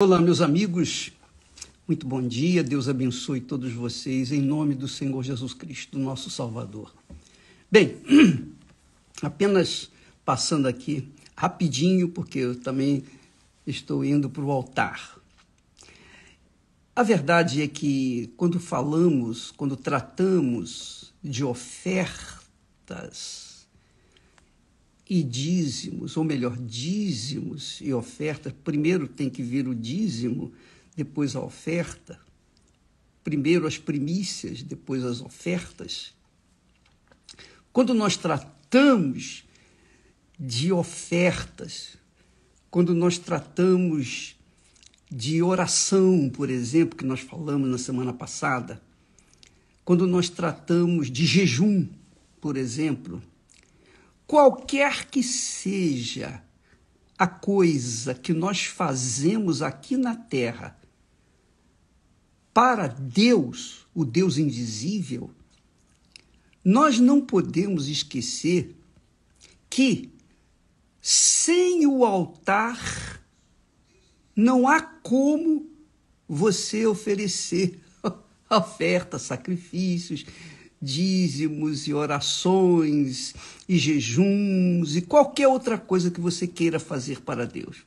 Olá, meus amigos. Muito bom dia. Deus abençoe todos vocês em nome do Senhor Jesus Cristo, nosso Salvador. Bem, apenas passando aqui rapidinho, porque eu também estou indo para o altar. A verdade é que quando falamos, quando tratamos de ofertas, e dízimos, ou melhor, dízimos e oferta. Primeiro tem que vir o dízimo, depois a oferta. Primeiro as primícias, depois as ofertas. Quando nós tratamos de ofertas, quando nós tratamos de oração, por exemplo, que nós falamos na semana passada, quando nós tratamos de jejum, por exemplo, Qualquer que seja a coisa que nós fazemos aqui na terra, para Deus, o Deus invisível, nós não podemos esquecer que sem o altar não há como você oferecer ofertas, sacrifícios, dízimos e orações e jejuns e qualquer outra coisa que você queira fazer para Deus.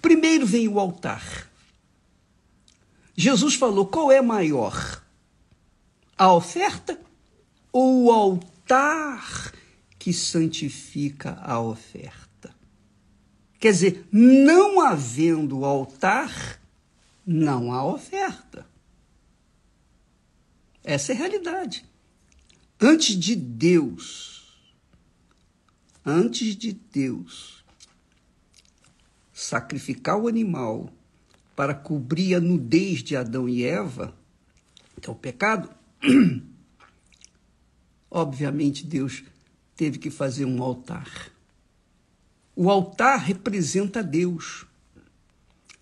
Primeiro vem o altar. Jesus falou: qual é maior? A oferta ou o altar que santifica a oferta? Quer dizer, não havendo altar, não há oferta. Essa é a realidade. Antes de Deus, antes de Deus sacrificar o animal para cobrir a nudez de Adão e Eva, que é o pecado, obviamente Deus teve que fazer um altar. O altar representa Deus.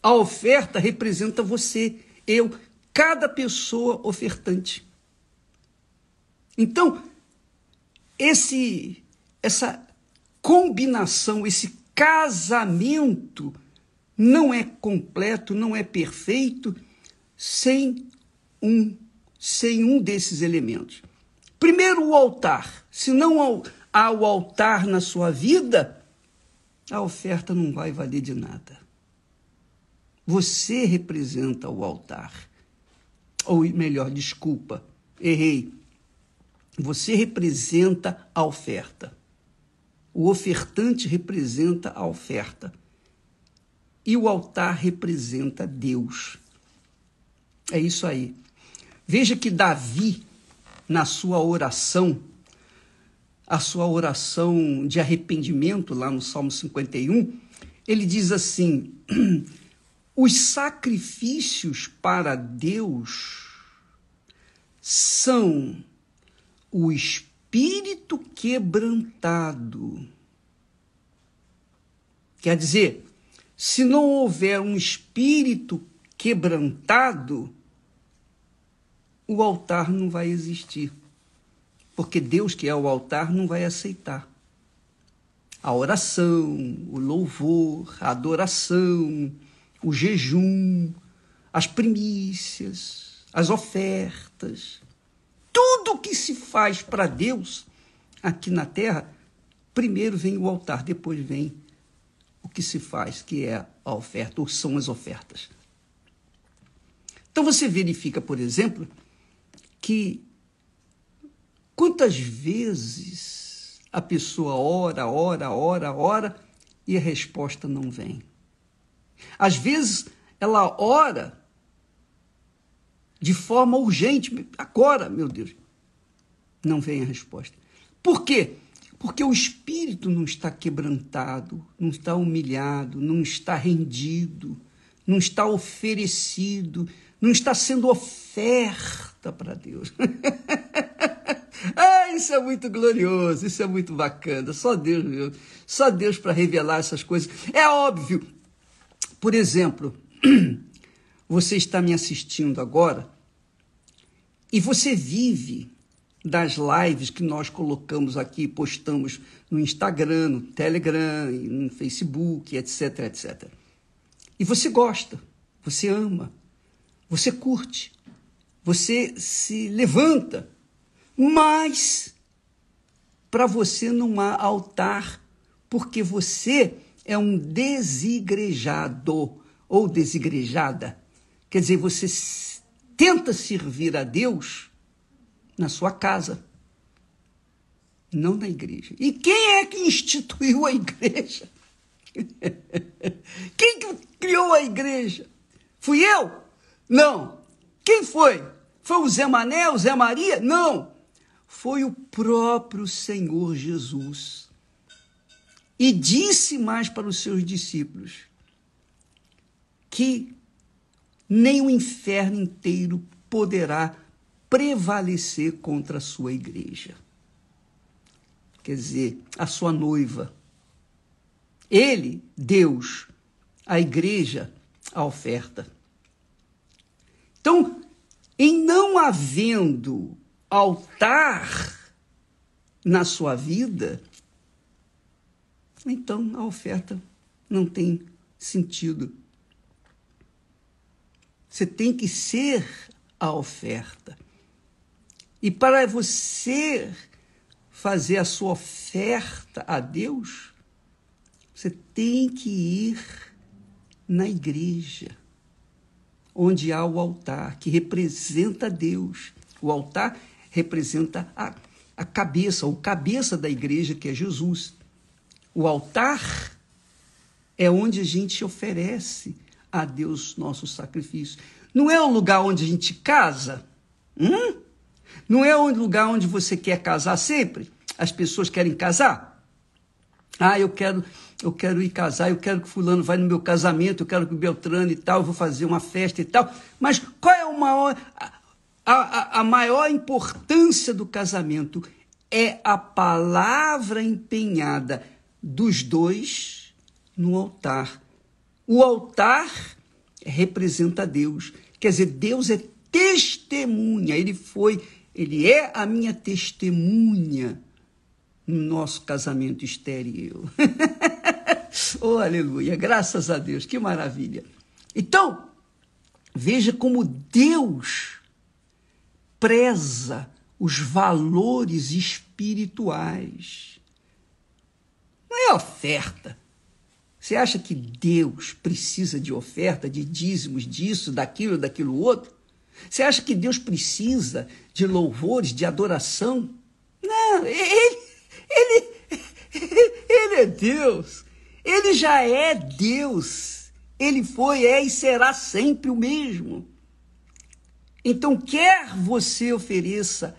A oferta representa você, eu, cada pessoa ofertante. Então, esse essa combinação, esse casamento não é completo, não é perfeito sem um sem um desses elementos. Primeiro o altar. Se não há o altar na sua vida, a oferta não vai valer de nada. Você representa o altar. Ou melhor, desculpa, errei. Você representa a oferta. O ofertante representa a oferta. E o altar representa Deus. É isso aí. Veja que Davi, na sua oração, a sua oração de arrependimento, lá no Salmo 51, ele diz assim: os sacrifícios para Deus são o espírito quebrantado. Quer dizer, se não houver um espírito quebrantado, o altar não vai existir. Porque Deus, que é o altar, não vai aceitar. A oração, o louvor, a adoração, o jejum, as primícias, as ofertas, tudo que se faz para Deus aqui na terra, primeiro vem o altar, depois vem o que se faz, que é a oferta, ou são as ofertas. Então você verifica, por exemplo, que quantas vezes a pessoa ora, ora, ora, ora e a resposta não vem. Às vezes ela ora de forma urgente, agora, meu Deus. Não vem a resposta. Por quê? Porque o espírito não está quebrantado, não está humilhado, não está rendido, não está oferecido, não está sendo oferta para Deus. ah, isso é muito glorioso, isso é muito bacana. Só Deus, meu, só Deus para revelar essas coisas. É óbvio. Por exemplo, você está me assistindo agora e você vive das lives que nós colocamos aqui, postamos no Instagram, no Telegram, no Facebook, etc, etc. E você gosta, você ama, você curte, você se levanta, mas para você não há altar, porque você é um desigrejado ou desigrejada. Quer dizer, você tenta servir a Deus na sua casa, não na igreja. E quem é que instituiu a igreja? Quem que criou a igreja? Fui eu? Não. Quem foi? Foi o Zé Mané, o Zé Maria? Não. Foi o próprio Senhor Jesus. E disse mais para os seus discípulos que nem o inferno inteiro poderá prevalecer contra a sua igreja. Quer dizer, a sua noiva. Ele, Deus, a igreja, a oferta. Então, em não havendo altar na sua vida, então a oferta não tem sentido você tem que ser a oferta. E para você fazer a sua oferta a Deus, você tem que ir na igreja, onde há o altar, que representa Deus. O altar representa a, a cabeça, o cabeça da igreja, que é Jesus. O altar é onde a gente oferece a Deus nosso sacrifício. Não é o lugar onde a gente casa? Hum? Não é o lugar onde você quer casar sempre? As pessoas querem casar? Ah, eu quero, eu quero ir casar, eu quero que fulano vá no meu casamento, eu quero que o Beltrano e tal, eu vou fazer uma festa e tal. Mas qual é o maior, a, a, a maior importância do casamento? É a palavra empenhada dos dois no altar o altar representa Deus. Quer dizer, Deus é testemunha. Ele foi, ele é a minha testemunha no nosso casamento estéril. oh, aleluia! Graças a Deus, que maravilha. Então, veja como Deus preza os valores espirituais. Não é oferta você acha que Deus precisa de oferta, de dízimos, disso, daquilo, daquilo outro? Você acha que Deus precisa de louvores, de adoração? Não, ele, ele, ele é Deus. Ele já é Deus. Ele foi, é e será sempre o mesmo. Então, quer você ofereça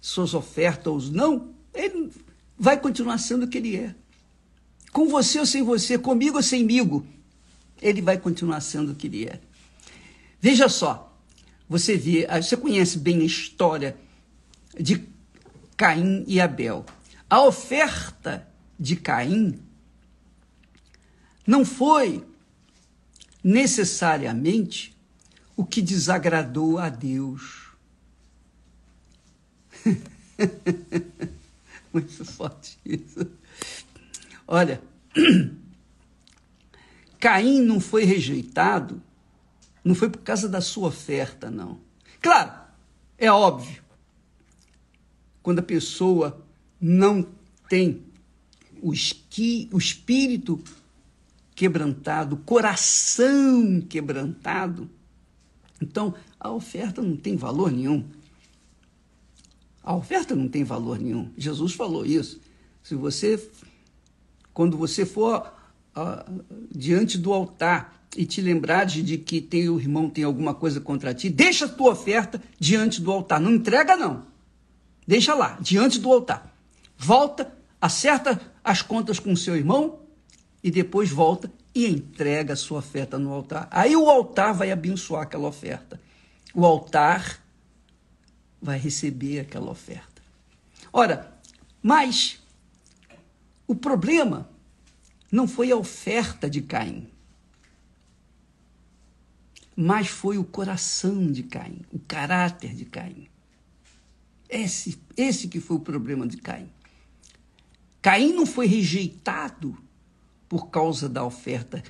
suas ofertas ou não, ele vai continuar sendo o que ele é com você ou sem você, comigo ou semigo, ele vai continuar sendo o que ele é. Veja só, você vê, ah, você conhece bem a história de Caim e Abel. A oferta de Caim não foi necessariamente o que desagradou a Deus. Muito forte isso. Olha, Caim não foi rejeitado, não foi por causa da sua oferta, não. Claro, é óbvio, quando a pessoa não tem o, esqui, o espírito quebrantado, o coração quebrantado, então a oferta não tem valor nenhum. A oferta não tem valor nenhum. Jesus falou isso. Se você quando você for uh, diante do altar e te lembrar de, que que o irmão tem alguma coisa contra ti, deixa a tua oferta diante do altar. Não entrega, não. Deixa lá, diante do altar. Volta, acerta as contas com o seu irmão e depois volta e entrega a sua oferta no altar. Aí o altar vai abençoar aquela oferta. O altar vai receber aquela oferta. Ora, mas o problema não foi a oferta de Caim, mas foi o coração de Caim, o caráter de Caim. Esse, esse que foi o problema de Caim. Caim não foi rejeitado por causa da oferta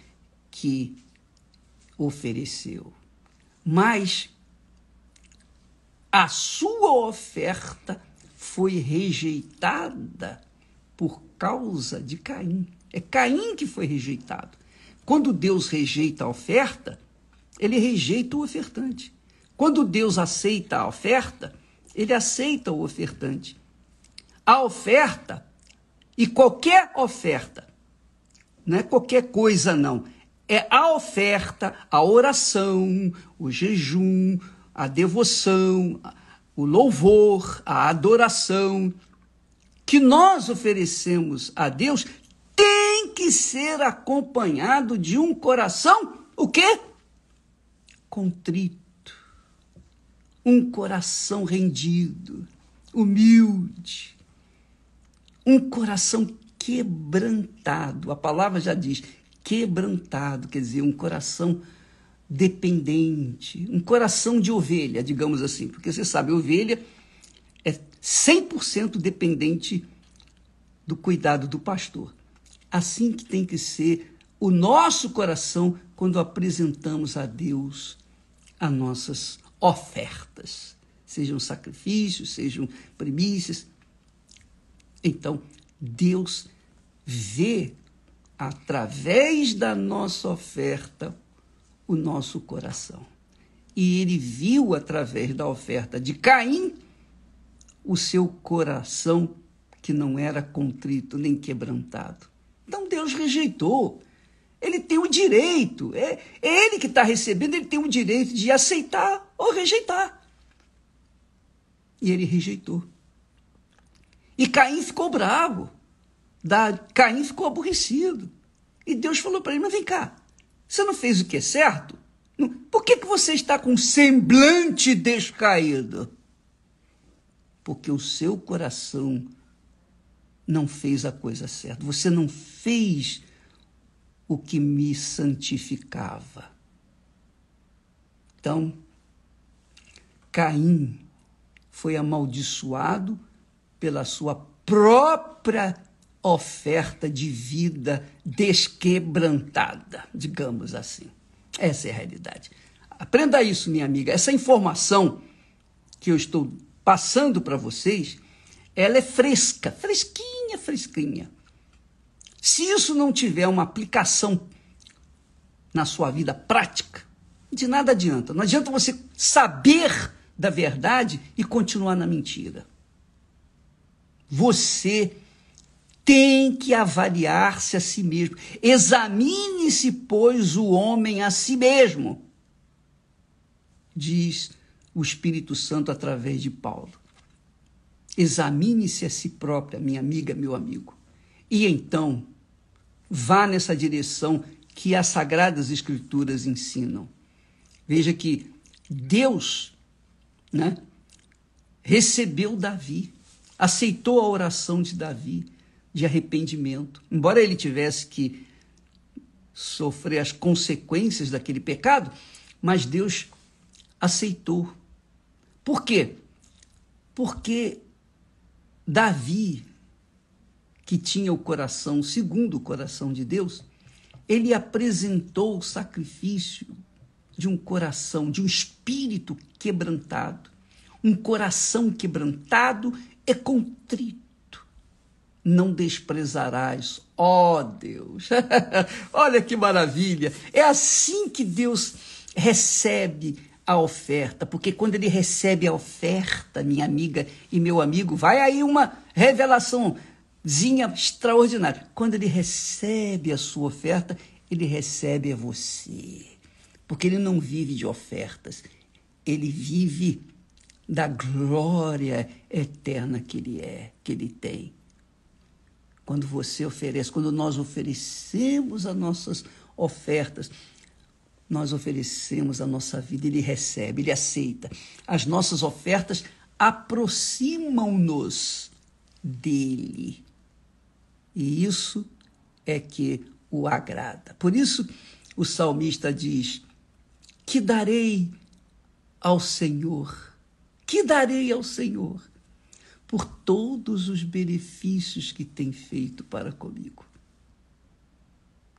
que ofereceu, mas a sua oferta foi rejeitada por causa de Caim. É Caim que foi rejeitado. Quando Deus rejeita a oferta, ele rejeita o ofertante. Quando Deus aceita a oferta, ele aceita o ofertante. A oferta e qualquer oferta, não é qualquer coisa não, é a oferta, a oração, o jejum, a devoção, o louvor, a adoração, que nós oferecemos a Deus tem que ser acompanhado de um coração, o quê? Contrito. Um coração rendido, humilde. Um coração quebrantado. A palavra já diz quebrantado, quer dizer, um coração dependente, um coração de ovelha, digamos assim, porque você sabe, ovelha é 100% dependente do cuidado do pastor. Assim que tem que ser o nosso coração quando apresentamos a Deus as nossas ofertas, sejam sacrifícios, sejam primícias. Então, Deus vê através da nossa oferta o nosso coração. E ele viu através da oferta de Caim o seu coração que não era contrito nem quebrantado. Então Deus rejeitou. Ele tem o direito, é, é ele que está recebendo, ele tem o direito de aceitar ou rejeitar. E ele rejeitou. E Caim ficou bravo. Da, Caim ficou aborrecido. E Deus falou para ele: Mas vem cá, você não fez o que é certo? Por que, que você está com semblante descaído? porque o seu coração não fez a coisa certa. Você não fez o que me santificava. Então, Caim foi amaldiçoado pela sua própria oferta de vida desquebrantada, digamos assim. Essa é a realidade. Aprenda isso, minha amiga. Essa informação que eu estou passando para vocês, ela é fresca, fresquinha, fresquinha. Se isso não tiver uma aplicação na sua vida prática, de nada adianta. Não adianta você saber da verdade e continuar na mentira. Você tem que avaliar-se a si mesmo. Examine-se, pois, o homem a si mesmo, diz o Espírito Santo através de Paulo. Examine-se a si própria, minha amiga, meu amigo. E então, vá nessa direção que as Sagradas Escrituras ensinam. Veja que Deus né, recebeu Davi, aceitou a oração de Davi de arrependimento. Embora ele tivesse que sofrer as consequências daquele pecado, mas Deus aceitou por quê? Porque Davi, que tinha o coração segundo o coração de Deus, ele apresentou o sacrifício de um coração, de um espírito quebrantado, um coração quebrantado e contrito. Não desprezarás, ó Deus. Olha que maravilha! É assim que Deus recebe a oferta, porque quando ele recebe a oferta, minha amiga e meu amigo, vai aí uma revelaçãozinha extraordinária. Quando ele recebe a sua oferta, ele recebe a você. Porque ele não vive de ofertas, ele vive da glória eterna que ele é, que ele tem. Quando você oferece, quando nós oferecemos as nossas ofertas, nós oferecemos a nossa vida, Ele recebe, Ele aceita. As nossas ofertas aproximam-nos dele. E isso é que o agrada. Por isso, o salmista diz: Que darei ao Senhor? Que darei ao Senhor por todos os benefícios que tem feito para comigo?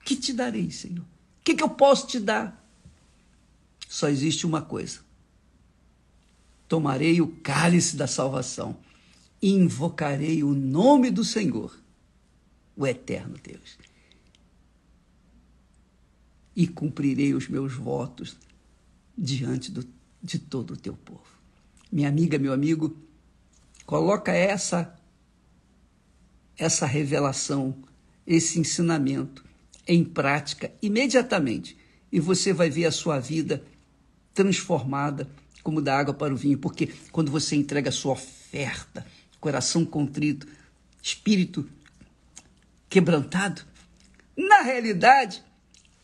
Que te darei, Senhor? O que, que eu posso te dar? só existe uma coisa: tomarei o cálice da salvação, invocarei o nome do Senhor, o eterno Deus, e cumprirei os meus votos diante do, de todo o teu povo. Minha amiga, meu amigo, coloca essa essa revelação, esse ensinamento em prática imediatamente e você vai ver a sua vida transformada como da água para o vinho, porque quando você entrega a sua oferta, coração contrito, espírito quebrantado, na realidade,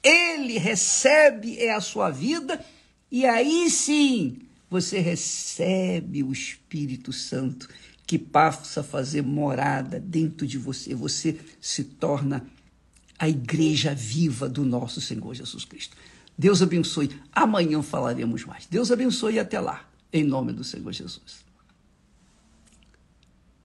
ele recebe é a sua vida e aí sim você recebe o Espírito Santo que passa a fazer morada dentro de você. Você se torna a igreja viva do nosso Senhor Jesus Cristo. Deus abençoe. Amanhã falaremos mais. Deus abençoe e até lá. Em nome do Senhor Jesus.